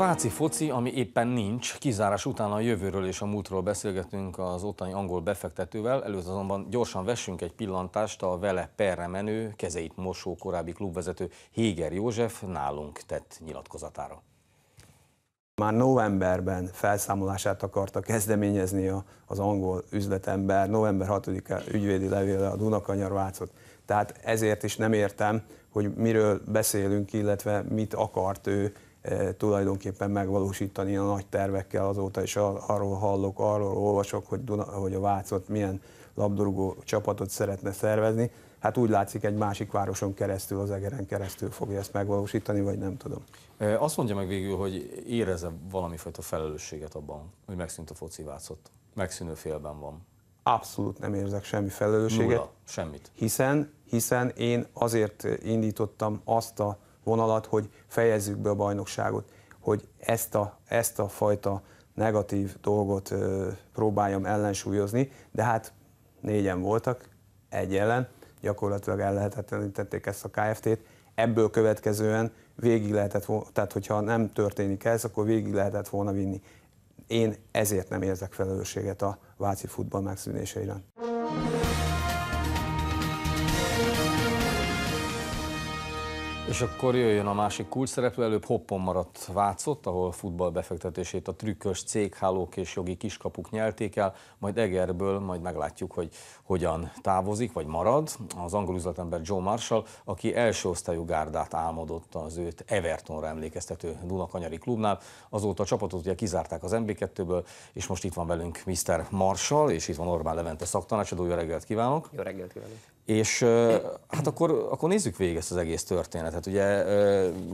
Váci foci, ami éppen nincs, kizárás után a jövőről és a múltról beszélgetünk az ottani angol befektetővel, előtt azonban gyorsan vessünk egy pillantást a vele perre menő, kezeit mosó korábbi klubvezető Héger József nálunk tett nyilatkozatára. Már novemberben felszámolását akarta kezdeményezni az angol üzletember, november 6 a ügyvédi levéle a Dunakanyar vácot. Tehát ezért is nem értem, hogy miről beszélünk, illetve mit akart ő Eh, tulajdonképpen megvalósítani a nagy tervekkel azóta, és arról hallok, arról olvasok, hogy, Duna, hogy a Vácot milyen labdarúgó csapatot szeretne szervezni. Hát úgy látszik, egy másik városon keresztül, az Egeren keresztül fogja ezt megvalósítani, vagy nem tudom. Eh, azt mondja meg végül, hogy érez-e valamifajta felelősséget abban, hogy megszűnt a foci Vácot. Megszűnő félben van. Abszolút nem érzek semmi felelősséget. Nula. semmit. Hiszen, hiszen én azért indítottam azt a vonalat, hogy fejezzük be a bajnokságot, hogy ezt a, ezt a fajta negatív dolgot ö, próbáljam ellensúlyozni, de hát négyen voltak, egy ellen, gyakorlatilag el lehetetlenítették ezt a KFT-t, ebből következően végig lehetett volna, tehát hogyha nem történik ez, akkor végig lehetett volna vinni. Én ezért nem érzek felelősséget a Váci futball megszűnése iránt. És akkor jöjjön a másik kulcsszereplő, előbb hoppon maradt Vácott, ahol futball befektetését a trükkös céghálók és jogi kiskapuk nyelték el, majd Egerből majd meglátjuk, hogy hogyan távozik vagy marad. Az angol üzletember Joe Marshall, aki első osztályú gárdát álmodott az őt Evertonra emlékeztető Dunakanyari klubnál, azóta a csapatot ugye kizárták az MB2-ből, és most itt van velünk Mr. Marshall, és itt van Orbán Levente szaktanácsadó. Jó reggelt kívánok! Jó reggelt kívánok! És hát akkor, akkor nézzük végig ezt az egész történetet. Ugye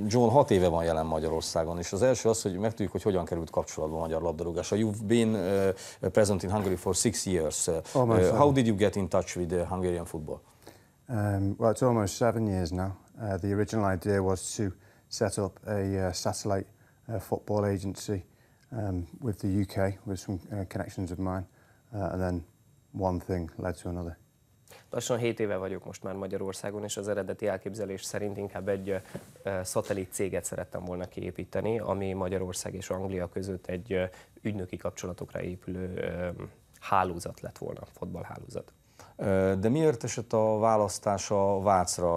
John hat éve van jelen Magyarországon, és az első az, hogy megtudjuk, hogy hogyan került kapcsolatba a magyar labdarúgás. You've been present in Hungary for six years. how did you get in touch with the uh, Hungarian football? Um, well, it's almost seven years now. Uh, the original idea was to set up a uh, satellite uh, football agency um, with the UK, with some connections of mine, and then one thing led to another. Lassan 7 éve vagyok most már Magyarországon, és az eredeti elképzelés szerint inkább egy szatellit céget szerettem volna kiépíteni, ami Magyarország és Anglia között egy ügynöki kapcsolatokra épülő hálózat lett volna, fotballhálózat. De miért esett a választás a Vácra?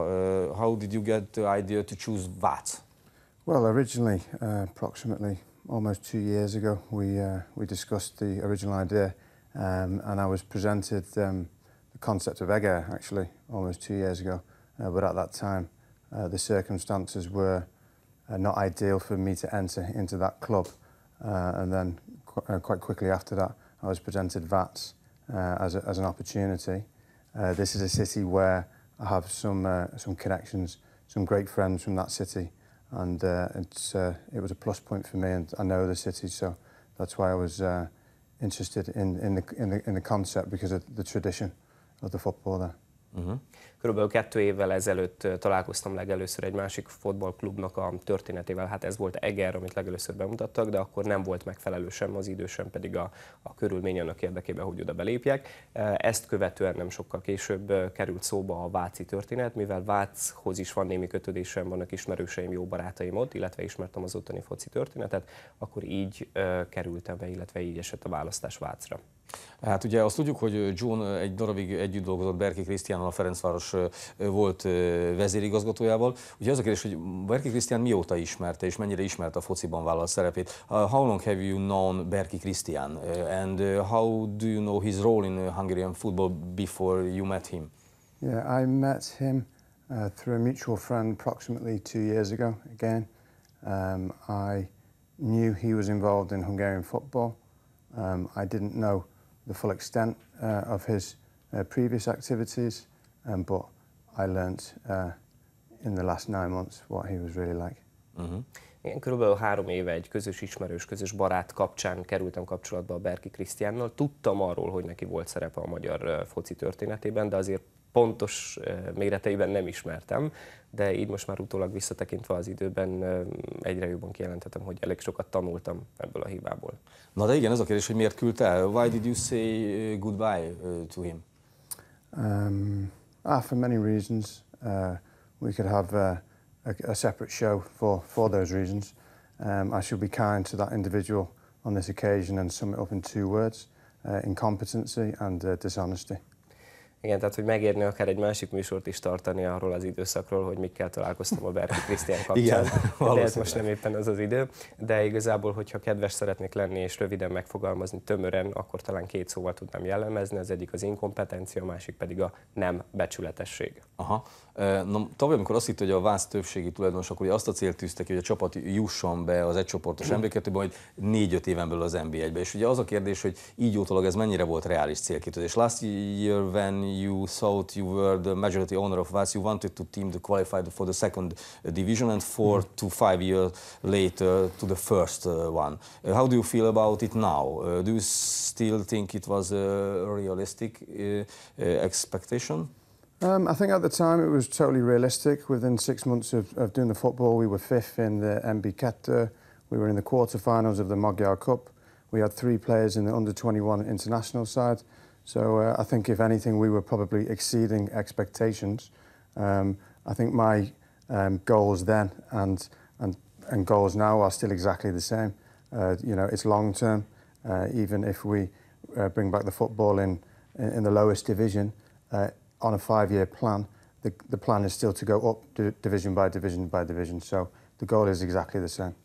How did you get the idea to choose Vác? Well, originally, uh, approximately almost two years ago, we, uh, we discussed the original idea um, and I was presented um, concept of Eger actually, almost two years ago. Uh, but at that time, uh, the circumstances were uh, not ideal for me to enter into that club. Uh, and then qu uh, quite quickly after that, I was presented VATS uh, as, a, as an opportunity. this is a city where I have some, some connections, some great friends from that city. And it's, it was a plus point for me, and I know the city, so that's why I was interested in, in, the, in, the, in the concept because of the tradition. az a fotball. Uh-huh. Mhm. Körülbelül kettő évvel ezelőtt találkoztam legelőször egy másik fotballklubnak a történetével. Hát ez volt Eger, amit legelőször bemutattak, de akkor nem volt megfelelő sem az idő, sem pedig a, a körülmény annak érdekében, hogy oda belépjek. Ezt követően nem sokkal később került szóba a Váci történet, mivel Váchoz is van némi kötődésem, vannak ismerőseim, jó barátaim ott, illetve ismertem az ottani foci történetet, akkor így kerültem be, illetve így esett a választás Vácra. Hát ugye azt tudjuk, hogy John egy darabig együtt dolgozott Berki Krisztiánnal, a Ferencváros volt vezérigazgatójával. Ugye az a kérdés, hogy Berki Krisztián mióta ismerte, és mennyire ismerte a fociban vállalt szerepét. How long have you known Berki Krisztián? And how do you know his role in Hungarian football before you met him? Yeah, I met him uh, through a mutual friend approximately two years ago again. Um, I knew he was involved in Hungarian football. Um, I didn't know the full extent uh, of his uh, previous activities, um, but I learnt uh, in the last nine months what he was really like. Mm -hmm. Én körülbelül három éve egy közös ismerős, közös barát kapcsán kerültem kapcsolatba a Berki Krisztiánnal. Tudtam arról, hogy neki volt szerepe a magyar uh, foci történetében, de azért pontos eh, méreteiben nem ismertem, de így most már utólag visszatekintve az időben eh, egyre jobban kijelenthetem, hogy elég sokat tanultam ebből a hibából. Na de igen, ez a kérdés, hogy miért küldte el? Why did you say eh, goodbye to him? Um, ah, for many reasons. Uh, we could have a, uh, a, a separate show for, for those reasons. Um, I should be kind to that individual on this occasion and sum it up in two words, uh, incompetency and uh, dishonesty. Igen, tehát hogy megérni akár egy másik műsort is tartani arról az időszakról, hogy mikkel találkoztam a Berti Krisztián kapcsán. Igen, de ez most nem éppen az az idő. De igazából, hogyha kedves szeretnék lenni és röviden megfogalmazni tömören, akkor talán két szóval tudnám jellemezni. Az egyik az inkompetencia, a másik pedig a nem becsületesség. Aha. Na, tavaly, amikor azt hitt, hogy a váz többségi tulajdonos, akkor azt a célt tűzte ki, hogy a csapat jusson be az egycsoportos mb 2 hogy 4-5 éven belül az mb 1 be És ugye az a kérdés, hogy így utólag ez mennyire volt reális célkitűzés. Last year when you thought you were the majority owner of Vász, you wanted to team to qualify for the second division and four mhm. to five years later to the first uh, one. Uh, how do you feel about it now? Uh, do you still think it was a realistic expectation? Um, I think at the time it was totally realistic. Within six months of, of doing the football, we were fifth in the MB We were in the quarterfinals of the Magyar Cup. We had three players in the under-21 international side. So uh, I think, if anything, we were probably exceeding expectations. Um, I think my um, goals then and, and, and goals now are still exactly the same. Uh, you know, it's long term. Uh, even if we uh, bring back the football in, in, in the lowest division, uh, on a five-year plan, the, the plan is still to go up division by division by division. So the goal is exactly the same.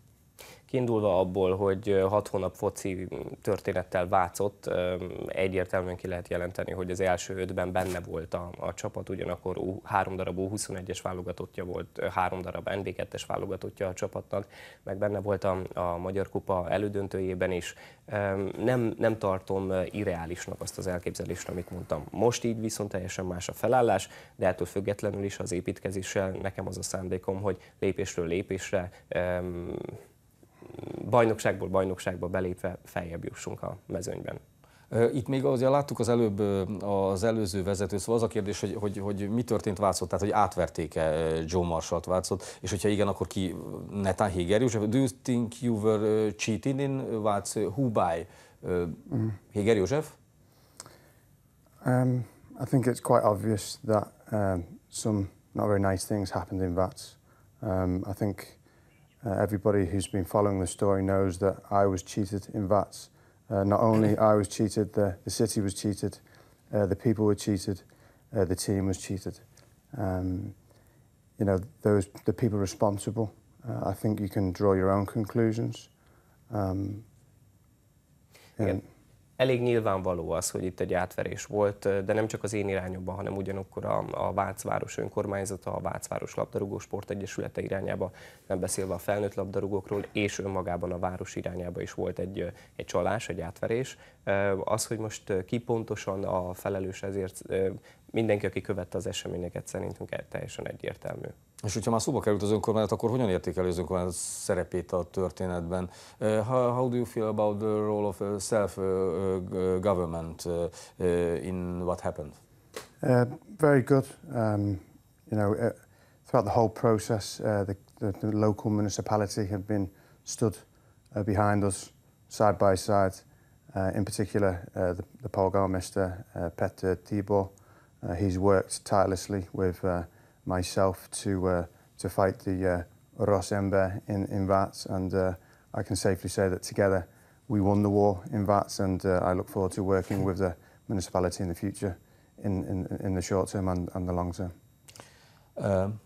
Kiindulva abból, hogy hat hónap foci történettel vácott, egyértelműen ki lehet jelenteni, hogy az első ötben benne volt a, a csapat, ugyanakkor U, három darab U21-es válogatottja volt, három darab NB2-es válogatottja a csapatnak, meg benne volt a, a Magyar Kupa elődöntőjében is. Nem, nem tartom irreálisnak azt az elképzelést, amit mondtam. Most így viszont teljesen más a felállás, de ettől függetlenül is az építkezéssel nekem az a szándékom, hogy lépésről lépésre bajnokságból bajnokságba belépve feljebb jussunk a mezőnyben. Itt még azért láttuk az előbb az előző vezető, szóval az a kérdés, hogy, hogy, hogy mi történt Vácot, tehát hogy átverték-e Joe Marshall-t Vácot, és hogyha igen, akkor ki Netán Héger József, do you think you were cheating in Vác, who by? Mm. Héger József? Um, I think it's quite obvious that um, some not very nice things happened in Vats. Um, I think Uh, everybody who's been following the story knows that I was cheated in VATS. Uh, not only I was cheated, the, the city was cheated, uh, the people were cheated, uh, the team was cheated. Um, you know, those the people responsible. Uh, I think you can draw your own conclusions. Um, and, yeah. elég nyilvánvaló az, hogy itt egy átverés volt, de nem csak az én irányomban, hanem ugyanakkor a, a Vácváros önkormányzata, a Vácváros Labdarúgó Sportegyesülete Egyesülete irányába, nem beszélve a felnőtt labdarúgókról, és önmagában a város irányába is volt egy, egy csalás, egy átverés. Az, hogy most ki pontosan a felelős ezért, mindenki, aki követte az eseményeket, szerintünk e- teljesen egyértelmű. És hogyha már szóba került az önkormányzat, akkor hogyan értékelő az önkormányzat szerepét a történetben? how, eh, how do you feel about the role of eh, self-government eh, in what happened? Uh, very good. Um, you know, uh, throughout the whole process, uh, the, the, the local municipality have been stood uh, behind us, side by side. Uh, in particular, uh, the, the Mr. uh, Petter Tibor, uh, Uh, he's worked tirelessly with uh, myself to uh, to fight the uh, Rosembe in, in Vats, and uh, I can safely say that together we won the war in Vats, and uh, I look forward to working with the municipality in the future, in, in, in the short term and, and the long term.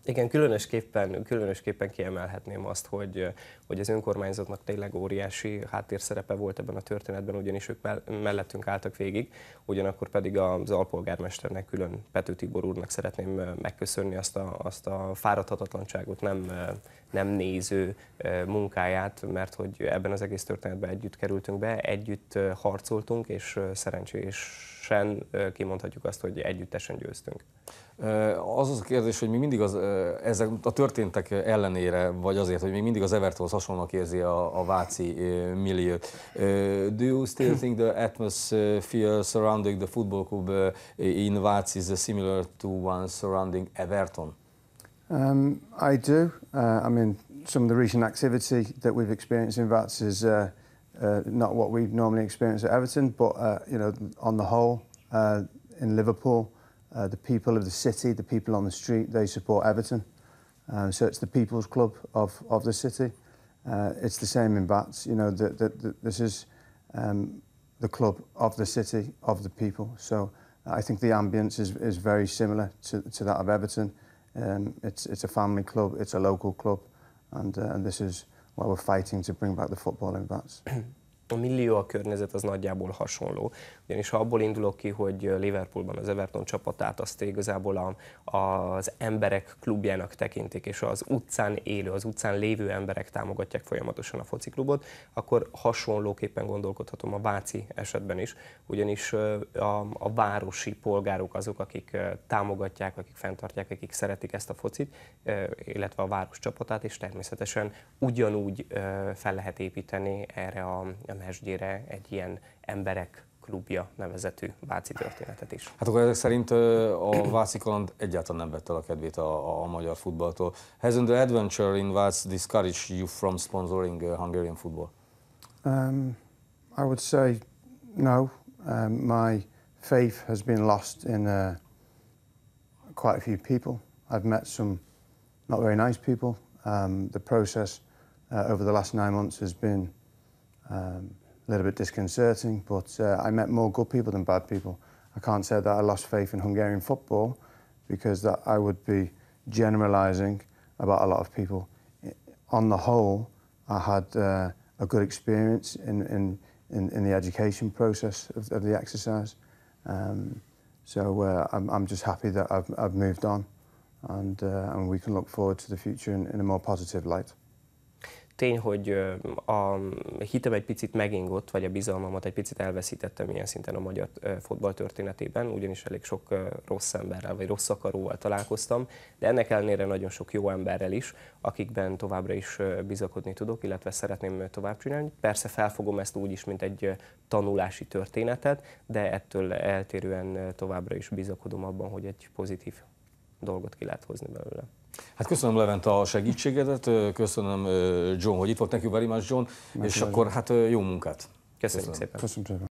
Igen, különösképpen, különösképpen kiemelhetném azt, hogy, hogy az önkormányzatnak tényleg óriási háttérszerepe volt ebben a történetben, ugyanis ők mellettünk álltak végig, ugyanakkor pedig az alpolgármesternek, külön Pető Tibor úrnak szeretném megköszönni azt a, azt a fáradhatatlanságot, nem nem néző munkáját, mert hogy ebben az egész történetben együtt kerültünk be, együtt harcoltunk, és szerencsésen kimondhatjuk azt, hogy együttesen győztünk. Az az a kérdés, hogy mi mindig az, ezek a történtek ellenére, vagy azért, hogy még mindig az Evertonhoz hasonlóan érzi a, a váci milliót. Do you still think the atmosphere surrounding the football club in Váci is similar to one surrounding Everton? Um, I do. Uh, I mean, some of the recent activity that we've experienced in VATS is uh, uh, not what we normally experience at Everton, but you know, on the whole, in Liverpool, the people of the city, the people on the street, they support Everton. Um, so it's the people's club of, of the city. it's the same in Bats. You know, this is um, the club of the city, of the people. So I think the ambience is, very similar to that of Everton. Um, it's, it's a family club, it's a local club, and, uh, and this is why we're fighting to bring back the football in Bats. a millió, a környezet az nagyjából hasonló. Ugyanis ha abból indulok ki, hogy Liverpoolban az Everton csapatát azt igazából a, az emberek klubjának tekintik, és az utcán élő, az utcán lévő emberek támogatják folyamatosan a fociklubot, akkor hasonlóképpen gondolkodhatom a Váci esetben is, ugyanis a, a városi polgárok azok, akik támogatják, akik fenntartják, akik szeretik ezt a focit, illetve a város csapatát, és természetesen ugyanúgy fel lehet építeni erre a, a MSG-re egy ilyen emberek klubja nevezetű Váci történetet is. Hát akkor ezek szerint a Váci kaland egyáltalán nem vette el a kedvét a, a, a magyar futballtól. Hasn't the adventure in Váci discouraged you from sponsoring uh, Hungarian football? Um, I would say no. Um, my faith has been lost in uh, quite a few people. I've met some not very nice people. Um, the process uh, over the last nine months has been Um, a little bit disconcerting, but uh, I met more good people than bad people. I can't say that I lost faith in Hungarian football because that I would be generalising about a lot of people. On the whole, I had uh, a good experience in, in, in, in the education process of, of the exercise. Um, so uh, I'm, I'm just happy that I've, I've moved on and, uh, and we can look forward to the future in, in a more positive light. tény, hogy a hitem egy picit megingott, vagy a bizalmamat egy picit elveszítettem ilyen szinten a magyar fotball történetében, ugyanis elég sok rossz emberrel, vagy rossz akaróval találkoztam, de ennek ellenére nagyon sok jó emberrel is, akikben továbbra is bizakodni tudok, illetve szeretném tovább csinálni. Persze felfogom ezt úgy is, mint egy tanulási történetet, de ettől eltérően továbbra is bizakodom abban, hogy egy pozitív dolgot ki lehet hozni belőle. Hát köszönöm Levent a segítségedet, köszönöm John, hogy itt volt, nekünk very much John, Mert és akkor hát jó munkát. Köszönjük köszönöm. szépen. Köszönöm.